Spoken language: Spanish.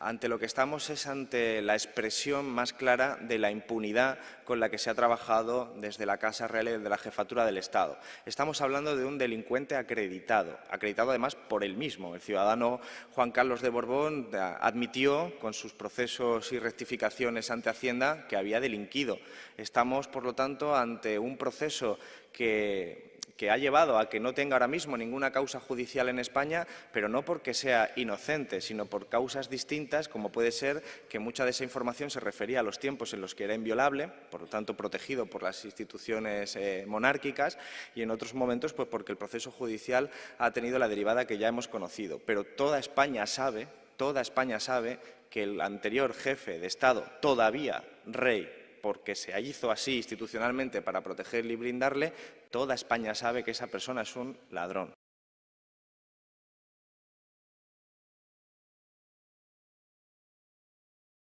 ante lo que estamos es ante la expresión más clara de la impunidad con la que se ha trabajado desde la Casa Real y desde la Jefatura del Estado. Estamos hablando de un delincuente acreditado, acreditado además por él mismo. El ciudadano Juan Carlos de Borbón eh, admitió con sus procesos y rectificaciones ante Hacienda que había delinquido. Estamos, por lo tanto, ante un proceso que que ha llevado a que no tenga ahora mismo ninguna causa judicial en España, pero no porque sea inocente, sino por causas distintas, como puede ser que mucha de esa información se refería a los tiempos en los que era inviolable, por lo tanto protegido por las instituciones eh, monárquicas, y en otros momentos pues porque el proceso judicial ha tenido la derivada que ya hemos conocido. Pero toda España sabe, toda España sabe que el anterior jefe de Estado, todavía rey porque se hizo así institucionalmente para protegerle y brindarle, toda España sabe que esa persona es un ladrón.